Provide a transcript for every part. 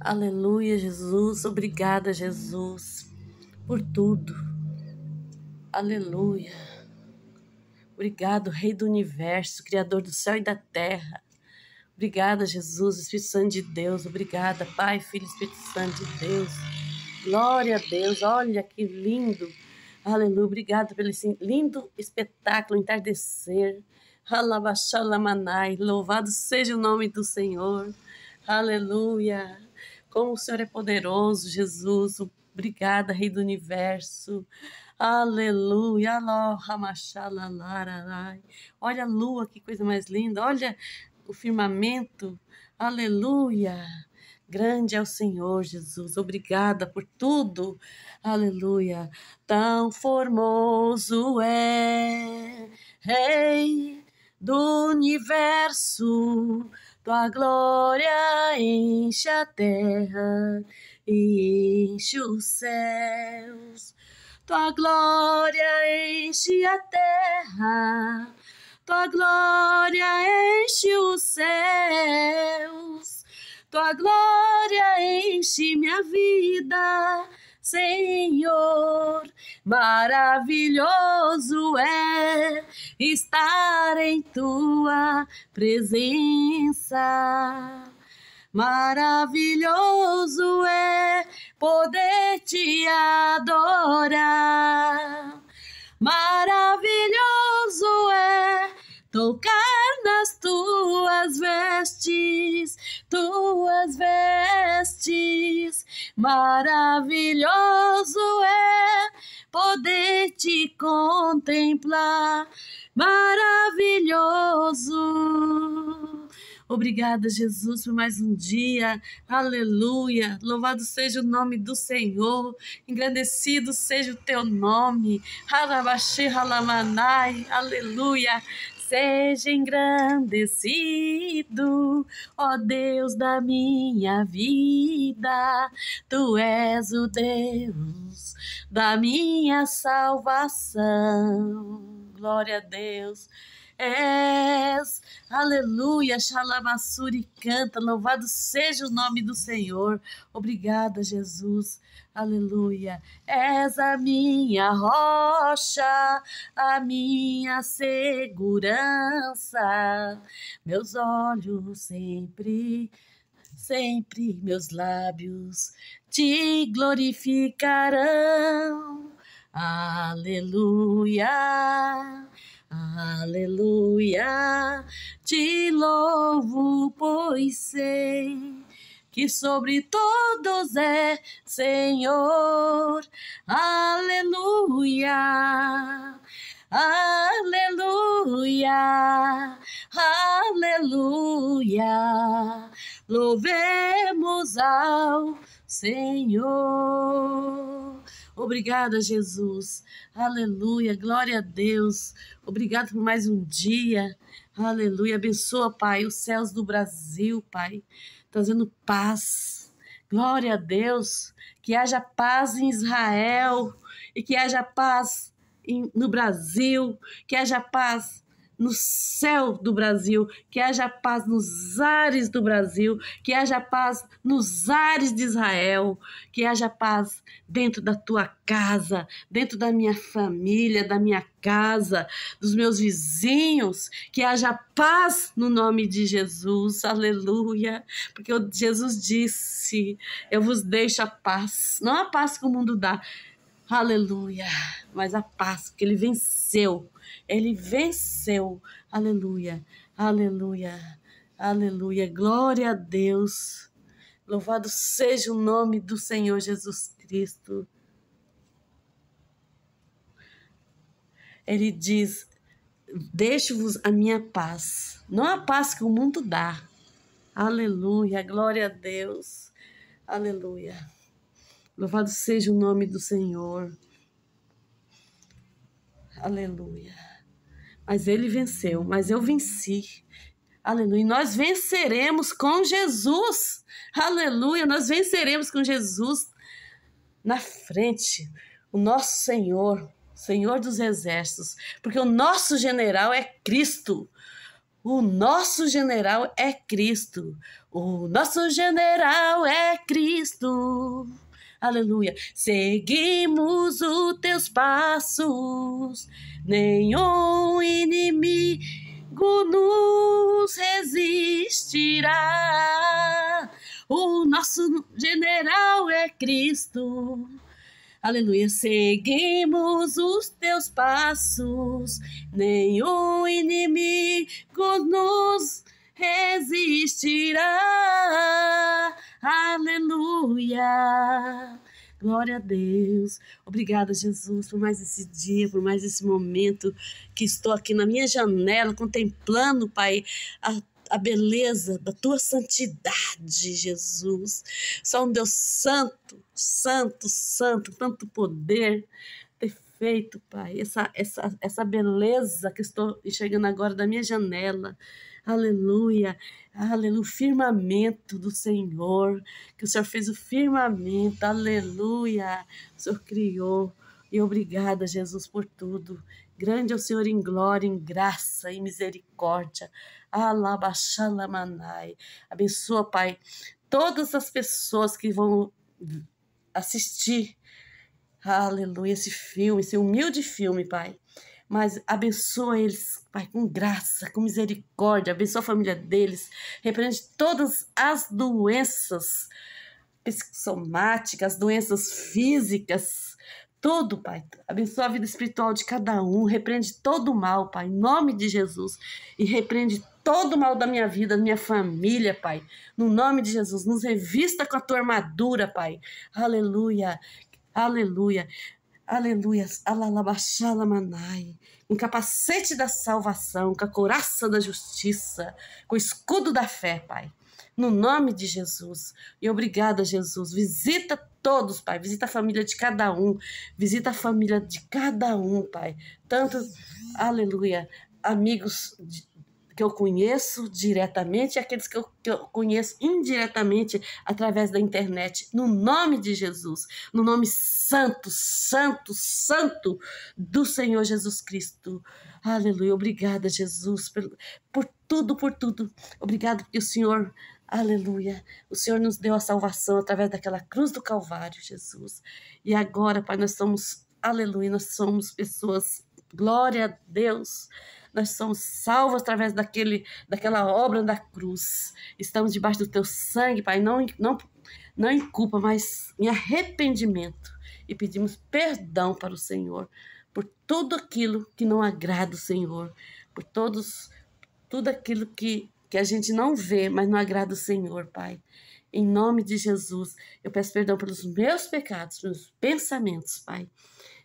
Aleluia, Jesus. Obrigada, Jesus, por tudo. Aleluia. Obrigado, Rei do Universo, Criador do céu e da terra. Obrigada, Jesus, Espírito Santo de Deus. Obrigada, Pai, Filho, Espírito Santo de Deus. Glória a Deus. Olha que lindo. Aleluia. Obrigada pelo esse lindo espetáculo, entardecer. Alabaxalamanai. Louvado seja o nome do Senhor. Aleluia. Como o Senhor é poderoso, Jesus. Obrigada, Rei do Universo. Aleluia. Olha a lua, que coisa mais linda. Olha o firmamento. Aleluia. Grande é o Senhor Jesus, obrigada por tudo, aleluia. Tão formoso é, Rei do universo, tua glória enche a terra e enche os céus. Tua glória enche a terra, tua glória enche os céus. Tua glória enche minha vida, Senhor. Maravilhoso é estar em tua presença. Maravilhoso é poder te adorar. Maravilhoso é tocar nas tuas vestes, tuas vestes. Maravilhoso é poder te contemplar, maravilhoso. Obrigada, Jesus, por mais um dia. Aleluia. Louvado seja o nome do Senhor. Engrandecido seja o teu nome. Aleluia seja engrandecido, ó Deus da minha vida, tu és o Deus da minha salvação. Glória a Deus és. Aleluia, Xalamassuri canta, louvado seja o nome do Senhor. Obrigada, Jesus. Aleluia. És a minha rocha, a minha segurança. Meus olhos sempre sempre meus lábios te glorificarão. Aleluia. Aleluia, te louvo, pois sei que sobre todos é Senhor. Aleluia, aleluia, aleluia. Louvemos ao Senhor. Obrigada, Jesus. Aleluia. Glória a Deus. Obrigado por mais um dia. Aleluia. Abençoa, Pai, os céus do Brasil, Pai, trazendo paz. Glória a Deus. Que haja paz em Israel e que haja paz no Brasil, que haja paz no céu do Brasil, que haja paz nos ares do Brasil, que haja paz nos ares de Israel, que haja paz dentro da tua casa, dentro da minha família, da minha casa, dos meus vizinhos, que haja paz no nome de Jesus, aleluia, porque Jesus disse: Eu vos deixo a paz, não a paz que o mundo dá Aleluia. Mas a paz que ele venceu. Ele venceu. Aleluia. Aleluia. Aleluia. Glória a Deus. Louvado seja o nome do Senhor Jesus Cristo. Ele diz: Deixo-vos a minha paz, não a paz que o mundo dá. Aleluia, glória a Deus. Aleluia. Louvado seja o nome do Senhor. Aleluia. Mas ele venceu, mas eu venci. Aleluia. E nós venceremos com Jesus. Aleluia. Nós venceremos com Jesus na frente. O nosso Senhor, Senhor dos Exércitos. Porque o nosso general é Cristo. O nosso general é Cristo. O nosso general é Cristo aleluia. Seguimos os teus passos, nenhum inimigo nos resistirá. O nosso general é Cristo. Aleluia, seguimos os teus passos, nenhum inimigo nos resistirá. Aleluia. Glória a Deus. Obrigada, Jesus, por mais esse dia, por mais esse momento que estou aqui na minha janela, contemplando, Pai, a a beleza da tua santidade, Jesus. Só um Deus santo, santo, santo, tanto poder perfeito, Pai. Essa, essa, essa beleza que estou enxergando agora da minha janela. Aleluia, aleluia, o firmamento do Senhor, que o Senhor fez o firmamento, aleluia, o Senhor criou. E obrigada, Jesus, por tudo. Grande é o Senhor em glória, em graça e misericórdia. Alabaxalamanai. Abençoa, Pai, todas as pessoas que vão assistir. Aleluia, esse filme, esse humilde filme, Pai mas abençoa eles, Pai, com graça, com misericórdia, abençoa a família deles, repreende todas as doenças psicossomáticas, doenças físicas, tudo, Pai. Abençoa a vida espiritual de cada um, repreende todo o mal, Pai, em nome de Jesus, e repreende todo o mal da minha vida, da minha família, Pai. No nome de Jesus, nos revista com a tua armadura, Pai. Aleluia. Aleluia. Aleluia. manai, Um capacete da salvação, com a coraça da justiça, com o escudo da fé, Pai. No nome de Jesus. E obrigada, Jesus. Visita todos, Pai. Visita a família de cada um. Visita a família de cada um, Pai. Tanto, aleluia, amigos de que eu conheço diretamente e aqueles que eu, que eu conheço indiretamente através da internet, no nome de Jesus, no nome santo, santo, santo do Senhor Jesus Cristo. Aleluia. Obrigada, Jesus, por, por tudo, por tudo. Obrigado porque o Senhor Aleluia. O Senhor nos deu a salvação através daquela cruz do Calvário, Jesus. E agora, Pai, nós somos, aleluia, nós somos pessoas, glória a Deus, nós somos salvos através daquele, daquela obra da cruz. Estamos debaixo do teu sangue, Pai, não, não, não em culpa, mas em arrependimento. E pedimos perdão para o Senhor por tudo aquilo que não agrada o Senhor, por todos, tudo aquilo que, que a gente não vê, mas não agrada o Senhor, Pai. Em nome de Jesus, eu peço perdão pelos meus pecados, meus pensamentos, Pai.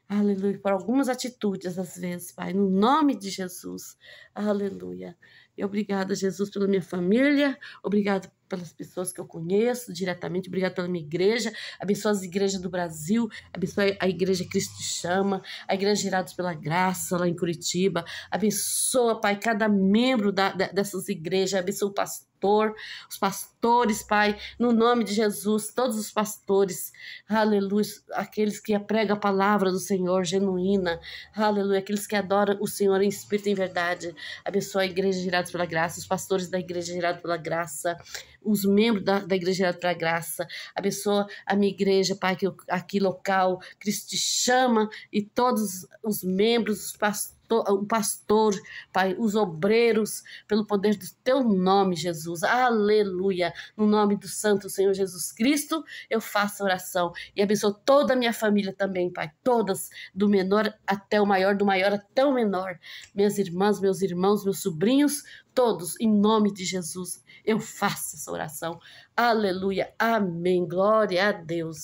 Aleluia. Por algumas atitudes, às vezes, Pai, no nome de Jesus. Aleluia. Obrigada, Jesus, pela minha família. Obrigada pelas pessoas que eu conheço diretamente. Obrigada pela minha igreja. Abençoa as igrejas do Brasil. Abençoa a Igreja Cristo Chama. A Igreja Gerados pela Graça, lá em Curitiba. Abençoa, Pai, cada membro da, da, dessas igrejas. Abençoa o pastor, os pastores, Pai. No nome de Jesus, todos os pastores. Aleluia. Aqueles que pregam a palavra do Senhor genuína. Aleluia. Aqueles que adoram o Senhor em espírito e em verdade. Abençoa a Igreja Gerados gerados pela graça, os pastores da igreja gerados pela graça, os membros da, da igreja gerados pela graça, abençoa a minha igreja, Pai, que aqui local, Cristo te chama e todos os membros, os pastores, o pastor, Pai, os obreiros, pelo poder do teu nome, Jesus. Aleluia. No nome do Santo Senhor Jesus Cristo, eu faço oração e abençoo toda a minha família também, Pai. Todas, do menor até o maior, do maior até o menor. Minhas irmãs, meus irmãos, meus sobrinhos, todos, em nome de Jesus, eu faço essa oração. Aleluia. Amém. Glória a Deus.